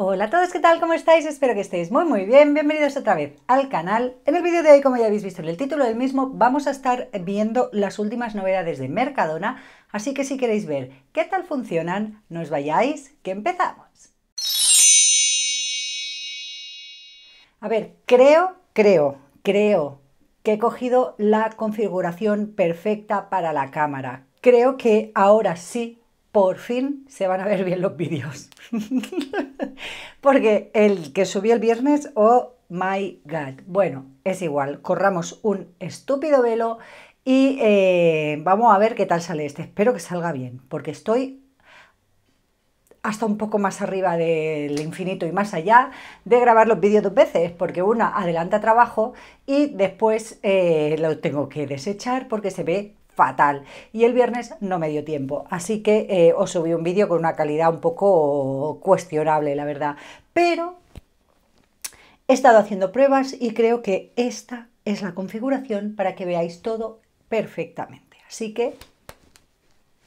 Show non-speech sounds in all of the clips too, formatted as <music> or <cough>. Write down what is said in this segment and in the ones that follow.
Hola a todos, ¿qué tal? ¿Cómo estáis? Espero que estéis muy muy bien. Bienvenidos otra vez al canal. En el vídeo de hoy, como ya habéis visto en el título del mismo, vamos a estar viendo las últimas novedades de Mercadona, así que si queréis ver qué tal funcionan, no os vayáis, que empezamos. A ver, creo, creo, creo que he cogido la configuración perfecta para la cámara. Creo que ahora sí por fin se van a ver bien los vídeos. <laughs> Porque el que subí el viernes, oh my god. Bueno, es igual, corramos un estúpido velo y eh, vamos a ver qué tal sale este. Espero que salga bien, porque estoy hasta un poco más arriba del infinito y más allá de grabar los vídeos dos veces, porque una adelanta trabajo y después eh, lo tengo que desechar porque se ve fatal. Y el viernes no me dio tiempo, así que eh, os subí un vídeo con una calidad un poco cuestionable, la verdad. Pero he estado haciendo pruebas y creo que esta es la configuración para que veáis todo perfectamente. Así que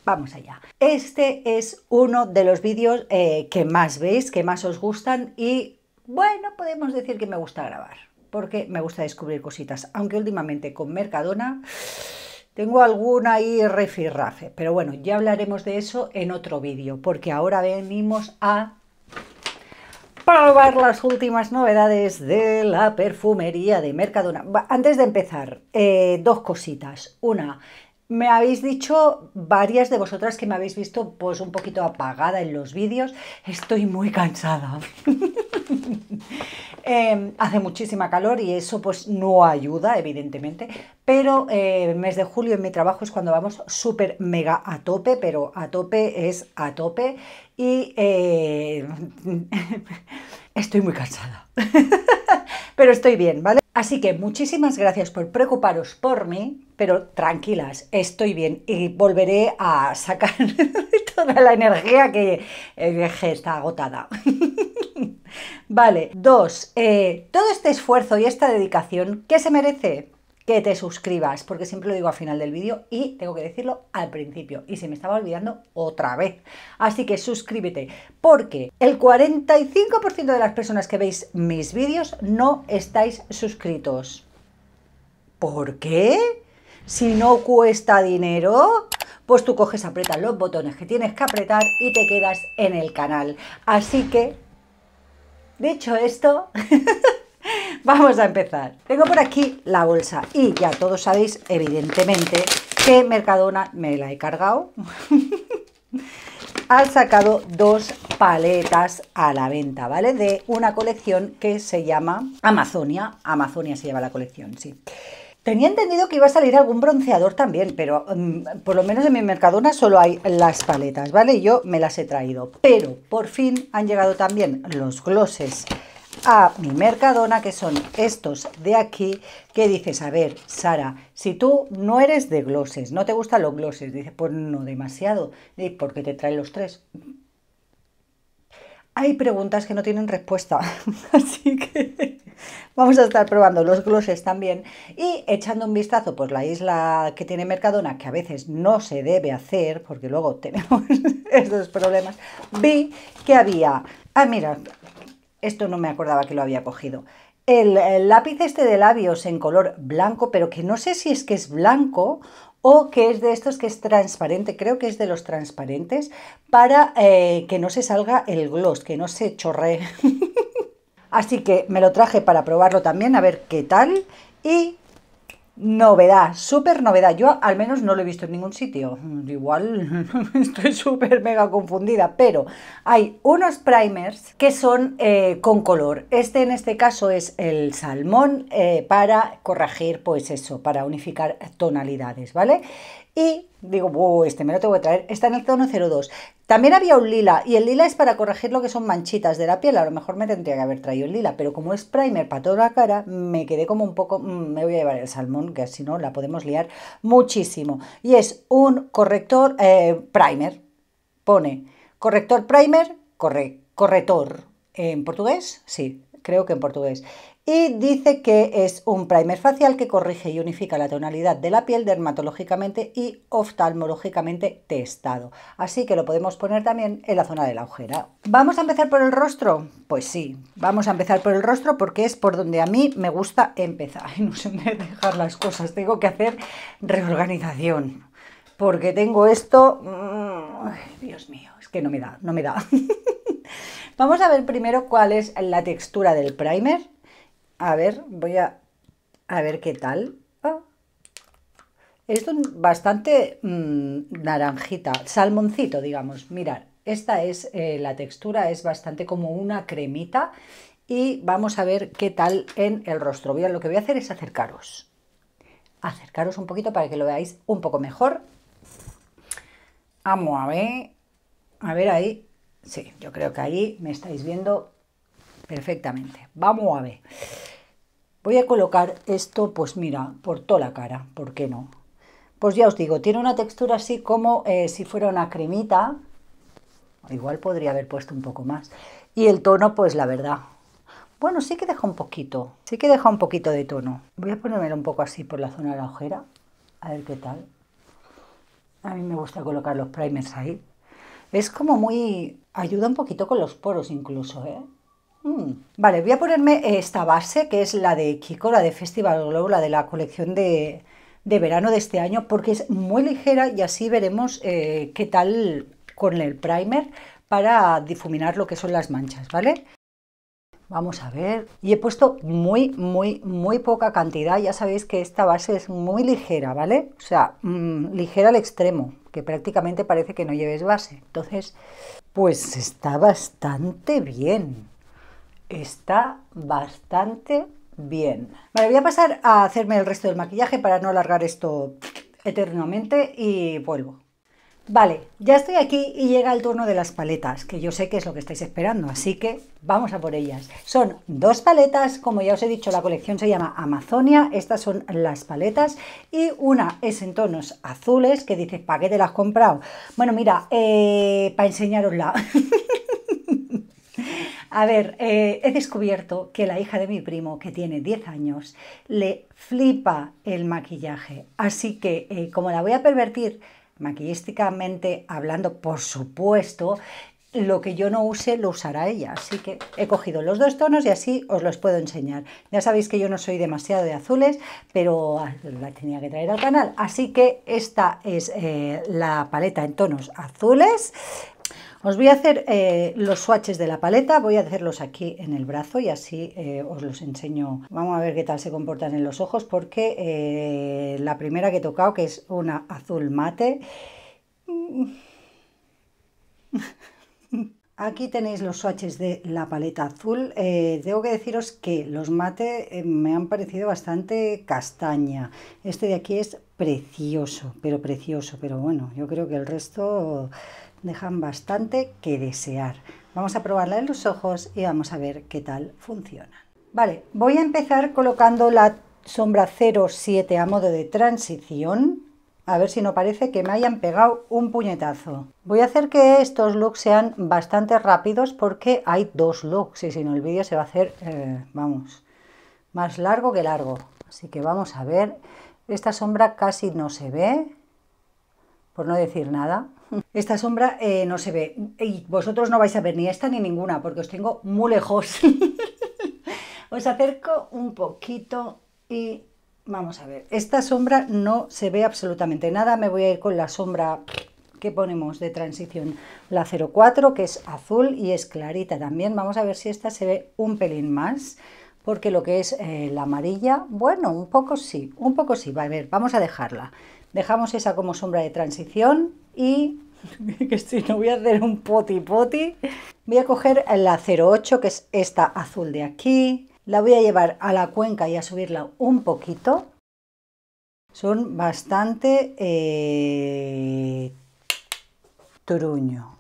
Vamos allá. Este es uno de los vídeos eh, que más veis, que más os gustan y bueno, podemos decir que me gusta grabar, porque me gusta descubrir cositas, aunque últimamente con Mercadona tengo alguna ahí refirrafe, pero bueno, ya hablaremos de eso en otro vídeo, porque ahora venimos a probar las últimas novedades de la perfumería de Mercadona. Antes de empezar, eh, dos cositas. Una, me habéis dicho varias de vosotras que me habéis visto pues un poquito apagada en los vídeos. Estoy muy cansada. <laughs> <laughs> Em, hace muchísima calor y eso pues no ayuda, evidentemente, pero eh, el mes de julio en mi trabajo es cuando vamos súper mega a tope, pero a tope es a tope y eh, <laughs> estoy muy cansada, <laughs> pero estoy bien, ¿vale? Así que muchísimas gracias por preocuparos por mí, pero tranquilas, estoy bien y volveré a sacar toda la energía que dejé eh, está agotada. Vale, dos, eh, todo este esfuerzo y esta dedicación, ¿qué se merece? Que te suscribas, porque siempre lo digo al final del vídeo y tengo que decirlo al principio, y se me estaba olvidando otra vez. Así que suscríbete, porque el 45% de las personas que veis mis vídeos no estáis suscritos. ¿Por qué? Si no cuesta dinero, pues tú coges, apretas los botones que tienes que apretar y te quedas en el canal. Así que Dicho esto, <laughs> vamos a empezar. Tengo por aquí la bolsa y ya todos sabéis, evidentemente, que Mercadona me la he cargado. <laughs> ha sacado dos paletas a la venta, ¿vale? De una colección que se llama Amazonia. Amazonia se lleva la colección, sí. Tenía entendido que iba a salir algún bronceador también, pero mm, por lo menos en mi Mercadona solo hay las paletas, ¿vale? yo me las he traído. Pero por fin han llegado también los glosses a mi Mercadona, que son estos de aquí, que dices, a ver, Sara, si tú no eres de glosses, no te gustan los glosses, dices, pues no demasiado, ¿Y ¿por qué te traen los tres? Hay preguntas que no tienen respuesta, <laughs> así que Vamos a estar probando los glosses también y echando un vistazo por la isla que tiene Mercadona, que a veces no se debe hacer, porque luego <laughs> tenemos estos problemas, vi que había... Ah, mira, esto no me acordaba que lo había cogido. El, lápiz este de labios en color blanco, pero que no sé si es que es blanco o que es de estos que es transparente, creo que es de los transparentes, para eh, que no se salga el gloss, que no se chorre <laughs> Así que me lo traje para probarlo también, a ver qué tal. Y novedad, súper novedad. Yo al menos no lo he visto en ningún sitio. Mm, igual <laughs> estoy súper mega confundida, pero hay unos primers que son eh, con color. Este en este caso es el salmón eh, para corregir, pues eso, para unificar tonalidades, ¿vale? Y digo, este me lo tengo que traer. Está en el tono 02. También había un lila, y el lila es para corregir lo que son manchitas de la piel. A lo mejor me tendría que haber traído el lila, pero como es primer para toda la cara, me quedé como un poco. Mm, me voy a llevar el salmón, que si no la podemos liar muchísimo. Y es un corrector eh, primer. Pone corrector primer, corre, corrector. ¿En portugués? Sí, creo que en portugués y dice que es un primer facial que corrige y unifica la tonalidad de la piel dermatológicamente y oftalmológicamente testado. Así que lo podemos poner también en la zona de la ojera. ¿Vamos a empezar por el rostro? Pues sí, vamos a empezar por el rostro porque es por donde a mí me gusta empezar. Ay, no sé dejar las cosas, tengo que hacer reorganización. Porque tengo esto... Mm, Dios mío, es que no me da, no me da. <laughs> vamos a ver primero cuál es la textura del primer a ver, voy a, ver qué tal. Ah. Es bastante mm, naranjita, salmoncito, digamos. Mirad, esta es eh, la textura, es bastante como una cremita. Y vamos a ver qué tal en el rostro. Bien, lo que voy a hacer es acercaros. Acercaros un poquito para que lo veáis un poco mejor. Vamos a ver. A ver ahí. Sí, yo creo que ahí me estáis viendo perfectamente. Vamos a ver. Voy a colocar esto, pues mira, por toda la cara, ¿por qué no? Pues ya os digo, tiene una textura así como eh, si fuera una cremita. Igual podría haber puesto un poco más. Y el tono, pues la verdad. Bueno, sí que deja un poquito, sí que deja un poquito de tono. Voy a ponérmelo un poco así por la zona de la ojera, a ver qué tal. A mí me gusta colocar los primers ahí. Es como muy... ayuda un poquito con los poros incluso, ¿eh? Mm. Vale, voy a ponerme esta base, que es la de Kiko, la de Festival Glow, la de la colección de, verano de este año, porque es muy ligera y así veremos eh, qué tal con el primer para difuminar lo que son las manchas, ¿vale? Vamos a ver, y he puesto muy, muy, muy poca cantidad, ya sabéis que esta base es muy ligera, ¿vale? O sea, mm, ligera al extremo, que prácticamente parece que no lleves base. Entonces, pues está bastante bien está bastante bien. me voy a pasar a hacerme el resto del maquillaje para no alargar esto eternamente y vuelvo. Vale, ya estoy aquí y llega el turno de las paletas, que yo sé que es lo que estáis esperando, así que vamos a por ellas. Son dos paletas, como ya os he dicho, la colección se llama Amazonia, estas son las paletas, y una es en tonos azules, que dices, ¿para qué te las has comprado? Bueno, mira, eh, para enseñarosla. <laughs> A ver, eh, he descubierto que la hija de mi primo, que tiene 10 años, le flipa el maquillaje. Así que, eh, como la voy a pervertir maquillísticamente hablando, por supuesto, lo que yo no use lo usará ella. Así que he cogido los dos tonos y así os los puedo enseñar. Ya sabéis que yo no soy demasiado de azules, pero ah, la tenía que traer al canal. Así que esta es eh, la paleta en tonos azules os voy a hacer eh, los swatches de la paleta, voy a hacerlos aquí en el brazo y así eh, os los enseño. Vamos a ver qué tal se comportan en los ojos porque eh, la primera que he tocado, que es una azul mate... Mm. <laughs> Aquí tenéis los swatches de la paleta azul. tengo que deciros que los mate me han parecido bastante castaña. Este de aquí es precioso, pero precioso. Pero bueno, yo creo que el resto dejan bastante que desear. Vamos a probarla en los ojos y vamos a ver qué tal funciona. Vale, voy a empezar colocando la sombra 07 a modo de transición. A ver si no parece que me hayan pegado un puñetazo. Voy a hacer que estos looks sean bastante rápidos porque hay dos looks y si no el vídeo se va a hacer, eh, vamos, más largo que largo. Así que vamos a ver. Esta sombra casi no se ve por no decir nada. Esta sombra eh, no se ve y vosotros no vais a ver ni esta ni ninguna porque os tengo muy lejos. <laughs> os acerco un poquito y vamos a ver. Esta sombra no se ve absolutamente nada. Me voy a ir con la sombra que ponemos de transición, la 04 que es azul y es clarita también. Vamos a ver si esta se ve un pelín más porque lo que es eh, la amarilla, bueno, un poco sí, un poco sí, va a ver, vamos a dejarla. Dejamos esa como sombra de transición y <laughs> que si no voy a hacer un poti poti. Voy a coger la 08, que es esta azul de aquí. La voy a llevar a la cuenca y a subirla un poquito. Son bastante eh, truño.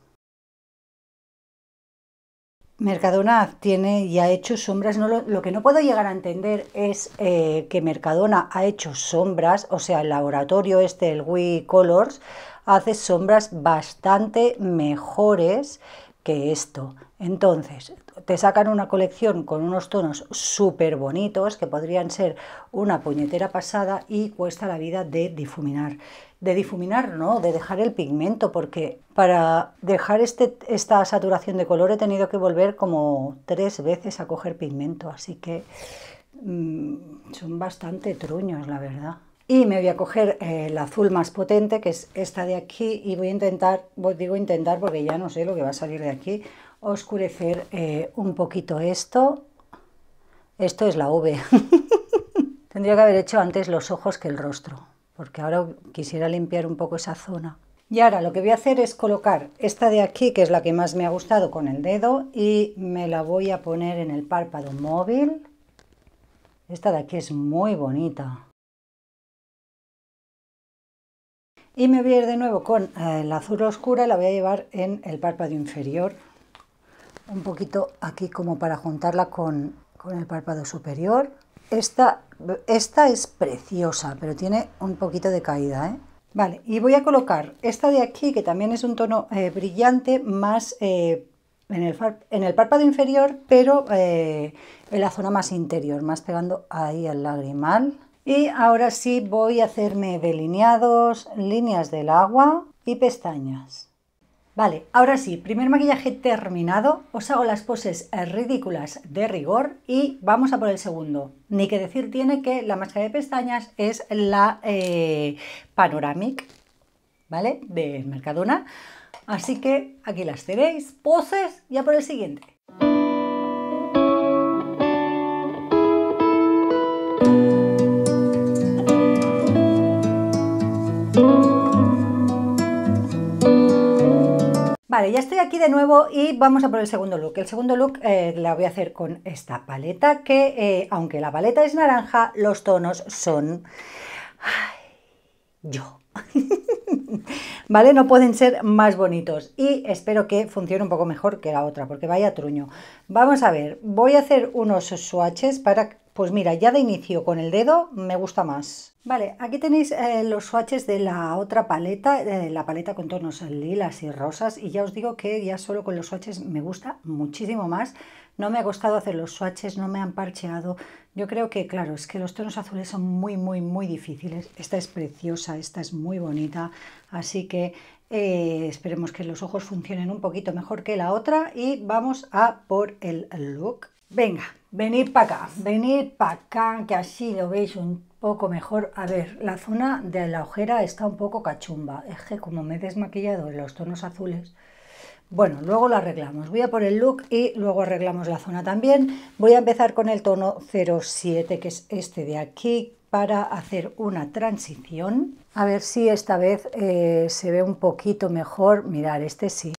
Mercadona tiene y ha hecho sombras. lo, que no puedo llegar a entender es eh, que Mercadona ha hecho sombras, o sea, el laboratorio este, el Wii Colors, hace sombras bastante mejores que esto. Entonces, te sacan una colección con unos tonos súper bonitos que podrían ser una puñetera pasada y cuesta la vida de difuminar de difuminar, no, de dejar el pigmento, porque para dejar este, esta saturación de color he tenido que volver como tres veces a coger pigmento, así que mm, son bastante truños, la verdad. Y me voy a coger eh, el azul más potente, que es esta de aquí, y voy a intentar, digo intentar porque ya no sé lo que va a salir de aquí, oscurecer eh, un poquito esto. Esto es la V. <laughs> Tendría que haber hecho antes los ojos que el rostro porque ahora quisiera limpiar un poco esa zona. Y ahora lo que voy a hacer es colocar esta de aquí, que es la que más me ha gustado, con el dedo y me la voy a poner en el párpado móvil. Esta de aquí es muy bonita. Y me voy a ir de nuevo con el eh, azul oscura, la voy a llevar en el párpado inferior, un poquito aquí como para juntarla con el párpado superior. Esta, es preciosa, pero tiene un poquito de caída, ¿eh? Vale, y voy a colocar esta de aquí, que también es un tono eh, brillante, más eh, en, el párpado inferior, pero en la zona más interior, más pegando ahí al lagrimal. Y ahora sí voy a hacerme delineados, líneas del agua y pestañas. Vale, ahora sí, primer maquillaje terminado, os hago las poses eh, ridículas de rigor y vamos a por el segundo. Ni que decir tiene que la máscara de pestañas es la eh, Panoramic, ¿vale? De Mercadona. Así que aquí las tenéis, poses, ya por el siguiente. Vale, ya estoy aquí de nuevo y vamos a por el segundo look. El segundo look eh, la voy a hacer con esta paleta que, eh, aunque la paleta es naranja, los tonos son... Ay, yo. <laughs> ¿Vale? No pueden ser más bonitos y espero que funcione un poco mejor que la otra porque vaya truño. Vamos a ver, voy a hacer unos swatches para pues mira, ya de inicio con el dedo me gusta más. Vale, aquí tenéis eh, los swatches de la otra paleta, eh, la paleta con tonos lilas y rosas, y ya os digo que ya solo con los swatches me gusta muchísimo más. No me ha costado hacer los swatches, no me han parcheado. Yo creo que, claro, es que los tonos azules son muy, muy, muy difíciles. Esta es preciosa, esta es muy bonita, así que eh, esperemos que los ojos funcionen un poquito mejor que la otra y vamos a por el look. Venga, venid para acá, venid para acá, que así lo veis un poco mejor. A ver, la zona de la ojera está un poco cachumba. Es que como me he desmaquillado en los tonos azules, bueno, luego lo arreglamos. Voy a por el look y luego arreglamos la zona también. Voy a empezar con el tono 07, que es este de aquí, para hacer una transición. A ver si esta vez eh, se ve un poquito mejor. Mirar, este sí.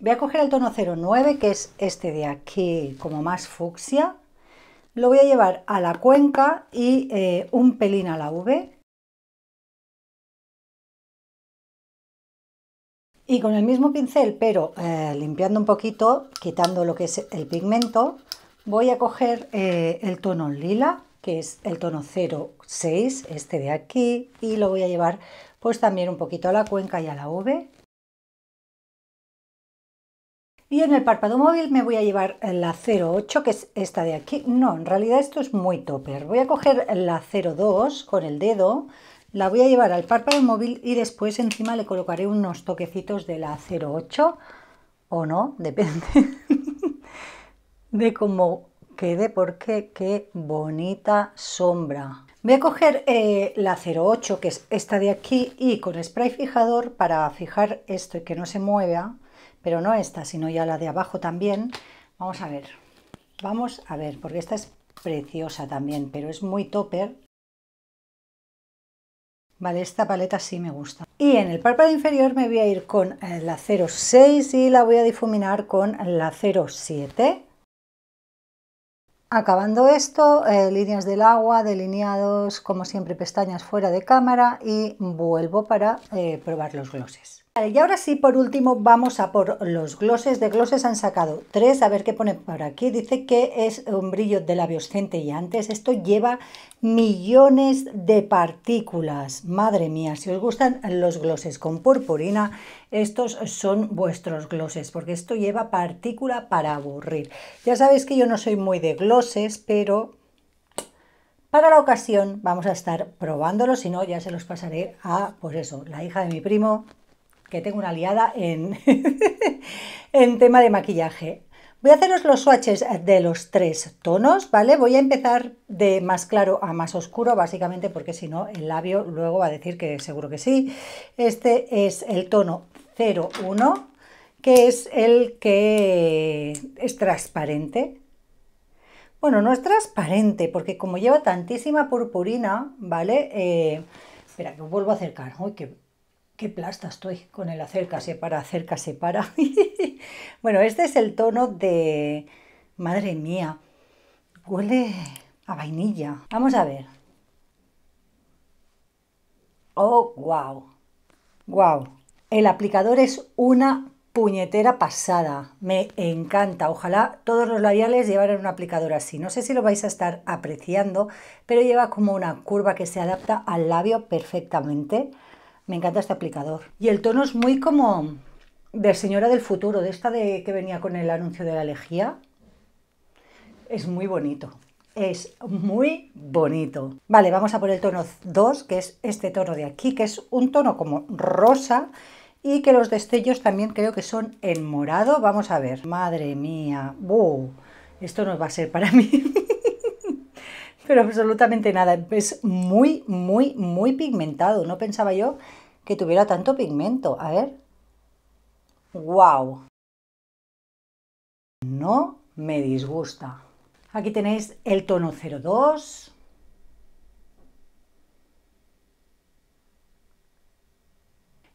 Voy a coger el tono 09, que es este de aquí, como más fucsia. Lo voy a llevar a la cuenca y eh, un pelín a la V. Y con el mismo pincel, pero eh, limpiando un poquito, quitando lo que es el pigmento, voy a coger eh, el tono lila, que es el tono 06, este de aquí, y lo voy a llevar pues también un poquito a la cuenca y a la V. Y en el párpado móvil me voy a llevar la 08, que es esta de aquí. No, en realidad esto es muy topper. Voy a coger la 02 con el dedo, la voy a llevar al párpado móvil y después encima le colocaré unos toquecitos de la 08 o no, <laughs> depende de cómo quede, porque qué bonita sombra. Voy a coger eh, la 08, que es esta de aquí, y con spray fijador para fijar esto y que no se mueva, pero no esta, sino ya la de abajo también. Vamos a ver, vamos a ver, porque esta es preciosa también, pero es muy topper. Vale, esta paleta sí me gusta. Y en el párpado inferior me voy a ir con eh, la 06 y la voy a difuminar con la 07. Acabando esto, eh, líneas del agua, delineados, como siempre pestañas fuera de cámara y vuelvo para eh, probar los glosses y ahora sí, por último, vamos a por los gloses. De gloses han sacado tres, a ver qué pone por aquí. Dice que es un brillo de labios antes Esto lleva millones de partículas. Madre mía, si os gustan los gloses con purpurina, estos son vuestros gloses, porque esto lleva partícula para aburrir. Ya sabéis que yo no soy muy de gloses, pero para la ocasión vamos a estar probándolos, si no ya se los pasaré a, pues eso, la hija de mi primo, que tengo una liada en, <laughs> en tema de maquillaje. Voy a haceros los swatches de los tres tonos, ¿vale? Voy a empezar de más claro a más oscuro, básicamente porque si no el labio luego va a decir que seguro que sí. Este es el tono 01, que es el que es transparente. Bueno, no es transparente, porque como lleva tantísima purpurina, ¿vale? Eh, espera, que vuelvo a acercar. Uy, que qué plasta estoy con el se para, se <laughs> para. bueno, este es el tono de... Madre mía, huele a vainilla. Vamos a ver. Oh, wow. Wow. El aplicador es una puñetera pasada. Me encanta. Ojalá todos los labiales llevaran un aplicador así. No sé si lo vais a estar apreciando, pero lleva como una curva que se adapta al labio perfectamente. Me encanta este aplicador. Y el tono es muy como de señora del futuro, de esta de que venía con el anuncio de la lejía. Es muy bonito. Es muy bonito. Vale, vamos a por el tono 2, que es este tono de aquí, que es un tono como rosa y que los destellos también creo que son en morado. Vamos a ver. Madre mía. Esto no va a ser para <laughs> mí pero absolutamente nada. Es muy, muy, muy pigmentado. No pensaba yo que tuviera tanto pigmento. A ver. ¡Wow! No me disgusta. Aquí tenéis el tono 02.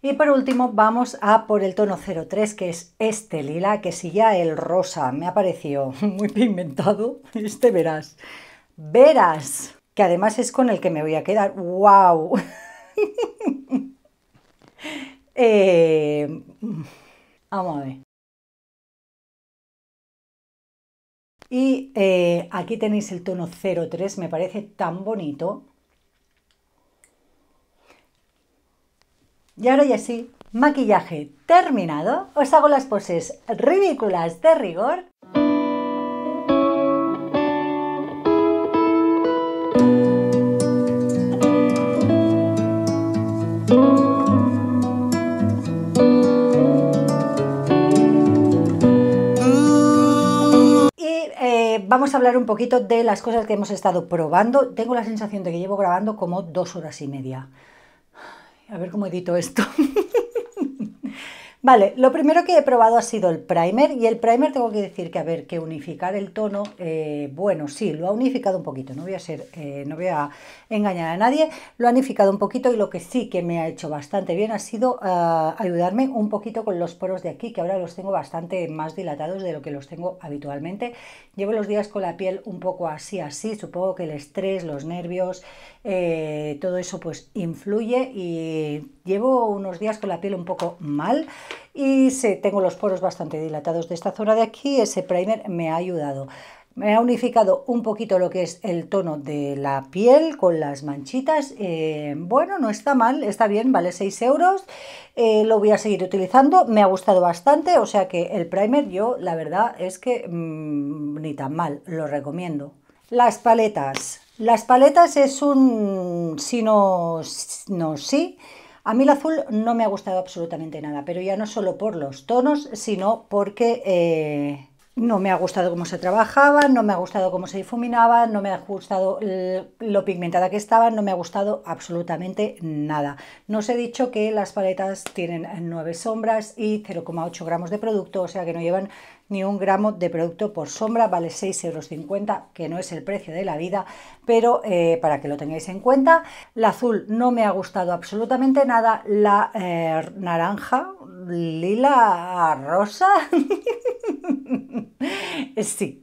Y por último vamos a por el tono 03, que es este lila, que si ya el rosa me ha parecido <laughs> muy pigmentado, este verás. Veras, que además es con el que me voy a quedar. ¡Wow! <laughs> Eh, vamos a ver. Y eh, aquí tenéis el tono 03, me parece tan bonito. Y ahora ya sí, maquillaje terminado. Os hago las poses ridículas de rigor Vamos a hablar un poquito de las cosas que hemos estado probando. Tengo la sensación de que llevo grabando como dos horas y media. A ver cómo edito esto. <laughs> Vale, lo primero que he probado ha sido el primer y el primer tengo que decir que, a ver, que unificar el tono, eh, bueno, sí, lo ha unificado un poquito, no voy a ser, eh, no voy a engañar a nadie, lo ha unificado un poquito y lo que sí que me ha hecho bastante bien ha sido ah, ayudarme un poquito con los poros de aquí, que ahora los tengo bastante más dilatados de lo que los tengo habitualmente. Llevo los días con la piel un poco así, así, supongo que el estrés, los nervios, eh, todo eso pues influye y llevo unos días con la piel un poco mal y se, tengo los poros bastante dilatados de esta zona de aquí, ese primer me ha ayudado. Me ha unificado un poquito lo que es el tono de la piel con las manchitas. Eh, bueno, no está mal, está bien, vale 6 euros. Eh, lo voy a seguir utilizando, me ha gustado bastante, o sea que el primer yo la verdad es que mm, ni tan mal, lo recomiendo. Las paletas. Las paletas es un si no, no, sí. A mí el azul no me ha gustado absolutamente nada, pero ya no solo por los tonos, sino porque... Eh, no me ha gustado cómo se trabajaba, no me ha gustado cómo se difuminaba, no me ha gustado lo pigmentada que estaba, no me ha gustado absolutamente nada. No os he dicho que las paletas tienen 9 sombras y 0,8 gramos de producto, o sea que no llevan ni un gramo de producto por sombra, vale 6,50 euros, que no es el precio de la vida, pero eh, para que lo tengáis en cuenta. La azul no me ha gustado absolutamente nada, la eh, naranja lila rosa. <laughs> sí.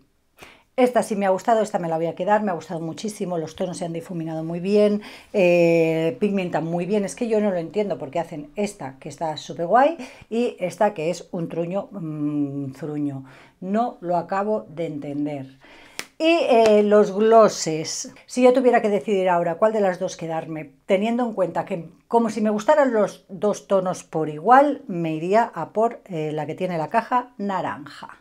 Esta sí me ha gustado, esta me la voy a quedar, me ha gustado muchísimo, los tonos se han difuminado muy bien, eh, pigmentan muy bien, es que yo no lo entiendo porque hacen esta que está súper guay y esta que es un truño, mm, truño, no lo acabo de entender. Y eh, los glosses. Si yo tuviera que decidir ahora cuál de las dos quedarme, teniendo en cuenta que como si me gustaran los dos tonos por igual, me iría a por eh, la que tiene la caja naranja.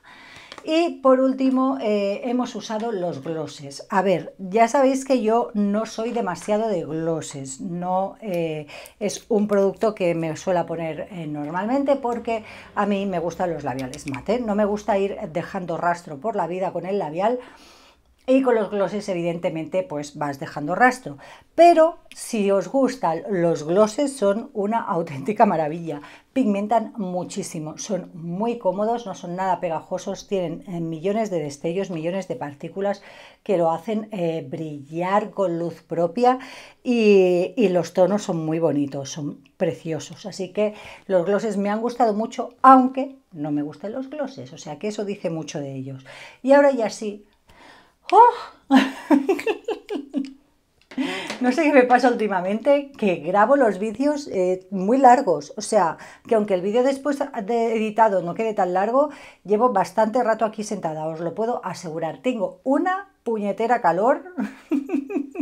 Y por último, eh, hemos usado los glosses. A ver, ya sabéis que yo no soy demasiado de glosses, no es un producto que me suela poner normalmente porque a mí me gustan los labiales mate, no me gusta ir dejando rastro por la vida con el labial y con los glosses evidentemente pues vas dejando rastro. Pero si os gustan los glosses son una <laughs> auténtica maravilla, pigmentan muchísimo, son muy cómodos, no son nada pegajosos, tienen eh, millones de destellos, millones de partículas que lo hacen eh, brillar con luz propia y, y los tonos son muy bonitos, son preciosos. Así que los glosses me han gustado mucho, aunque no me gusten los glosses, o sea que eso dice mucho de ellos. Y ahora ya sí, Oh. <laughs> No sé qué me pasa últimamente, que grabo los vídeos eh, muy largos. O sea, que aunque el vídeo después de editado no quede tan largo, llevo bastante rato aquí sentada, os lo puedo asegurar. Tengo una puñetera calor.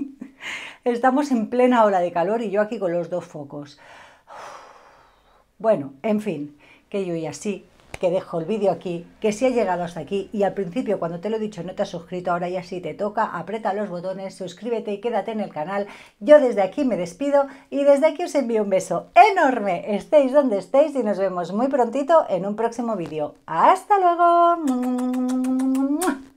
<laughs> Estamos en plena ola de calor y yo aquí con los dos focos. Bueno, en fin, que yo y así que dejo el vídeo aquí, que si ha llegado hasta aquí y al principio cuando te lo he dicho no te has suscrito, ahora ya sí te toca, aprieta los botones, suscríbete y quédate en el canal. Yo desde aquí me despido y desde aquí os envío un beso enorme, estéis donde estéis y nos vemos muy prontito en un próximo vídeo. ¡Hasta luego!